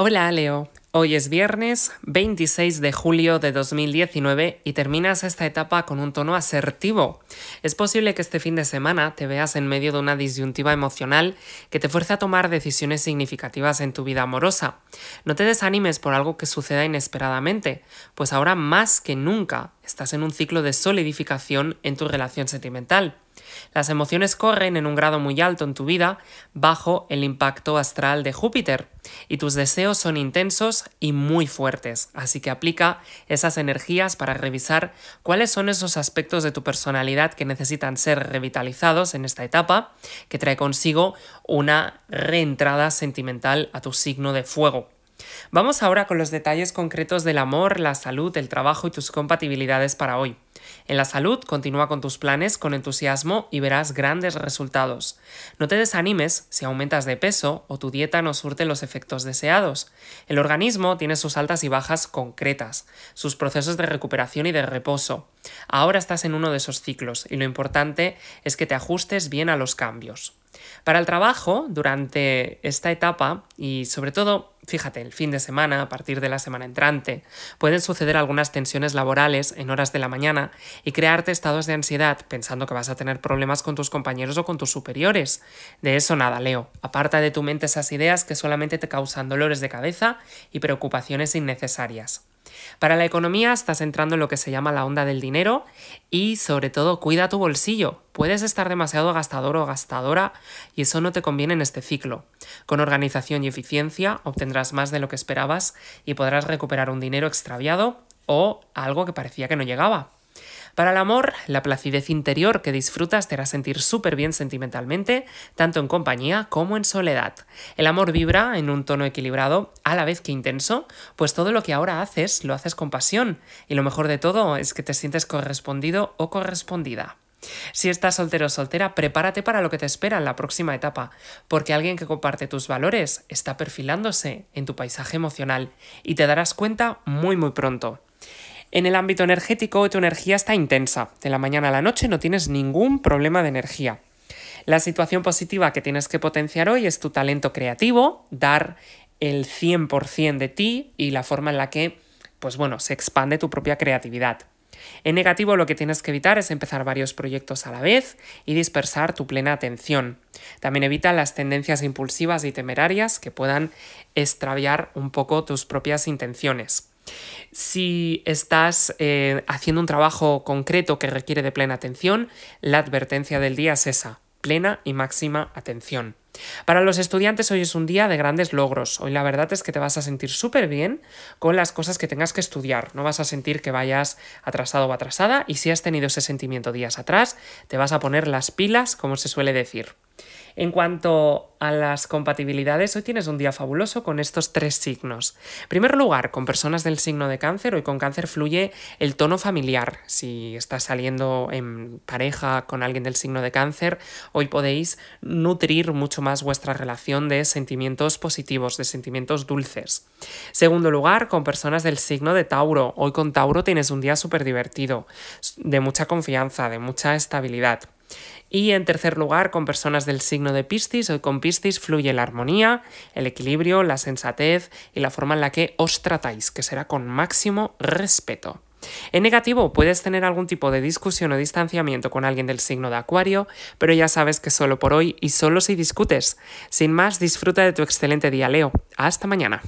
Hola Leo, hoy es viernes 26 de julio de 2019 y terminas esta etapa con un tono asertivo. Es posible que este fin de semana te veas en medio de una disyuntiva emocional que te fuerza a tomar decisiones significativas en tu vida amorosa. No te desanimes por algo que suceda inesperadamente, pues ahora más que nunca estás en un ciclo de solidificación en tu relación sentimental. Las emociones corren en un grado muy alto en tu vida bajo el impacto astral de Júpiter y tus deseos son intensos y muy fuertes, así que aplica esas energías para revisar cuáles son esos aspectos de tu personalidad que necesitan ser revitalizados en esta etapa que trae consigo una reentrada sentimental a tu signo de fuego. Vamos ahora con los detalles concretos del amor, la salud, el trabajo y tus compatibilidades para hoy. En la salud, continúa con tus planes con entusiasmo y verás grandes resultados. No te desanimes si aumentas de peso o tu dieta no surte los efectos deseados. El organismo tiene sus altas y bajas concretas, sus procesos de recuperación y de reposo. Ahora estás en uno de esos ciclos y lo importante es que te ajustes bien a los cambios. Para el trabajo, durante esta etapa y sobre todo, fíjate, el fin de semana, a partir de la semana entrante, pueden suceder algunas tensiones laborales en horas de la mañana y crearte estados de ansiedad pensando que vas a tener problemas con tus compañeros o con tus superiores. De eso nada, Leo. Aparta de tu mente esas ideas que solamente te causan dolores de cabeza y preocupaciones innecesarias. Para la economía estás entrando en lo que se llama la onda del dinero y sobre todo cuida tu bolsillo. Puedes estar demasiado gastador o gastadora y eso no te conviene en este ciclo. Con organización y eficiencia obtendrás más de lo que esperabas y podrás recuperar un dinero extraviado o algo que parecía que no llegaba. Para el amor, la placidez interior que disfrutas te hará sentir súper bien sentimentalmente, tanto en compañía como en soledad. El amor vibra en un tono equilibrado, a la vez que intenso, pues todo lo que ahora haces lo haces con pasión, y lo mejor de todo es que te sientes correspondido o correspondida. Si estás soltero o soltera, prepárate para lo que te espera en la próxima etapa, porque alguien que comparte tus valores está perfilándose en tu paisaje emocional y te darás cuenta muy muy pronto. En el ámbito energético, tu energía está intensa. De la mañana a la noche no tienes ningún problema de energía. La situación positiva que tienes que potenciar hoy es tu talento creativo, dar el 100% de ti y la forma en la que, pues bueno, se expande tu propia creatividad. En negativo lo que tienes que evitar es empezar varios proyectos a la vez y dispersar tu plena atención. También evita las tendencias impulsivas y temerarias que puedan extraviar un poco tus propias intenciones. Si estás eh, haciendo un trabajo concreto que requiere de plena atención, la advertencia del día es esa, plena y máxima atención. Para los estudiantes hoy es un día de grandes logros. Hoy la verdad es que te vas a sentir súper bien con las cosas que tengas que estudiar. No vas a sentir que vayas atrasado o atrasada y si has tenido ese sentimiento días atrás, te vas a poner las pilas, como se suele decir. En cuanto a las compatibilidades, hoy tienes un día fabuloso con estos tres signos. Primero primer lugar, con personas del signo de cáncer, hoy con cáncer fluye el tono familiar. Si estás saliendo en pareja con alguien del signo de cáncer, hoy podéis nutrir mucho más vuestra relación de sentimientos positivos, de sentimientos dulces. Segundo lugar, con personas del signo de Tauro. Hoy con Tauro tienes un día súper divertido, de mucha confianza, de mucha estabilidad. Y en tercer lugar, con personas del signo de Piscis, hoy con Piscis fluye la armonía, el equilibrio, la sensatez y la forma en la que os tratáis, que será con máximo respeto. En negativo, puedes tener algún tipo de discusión o distanciamiento con alguien del signo de Acuario, pero ya sabes que solo por hoy y solo si discutes. Sin más, disfruta de tu excelente día, Leo. Hasta mañana.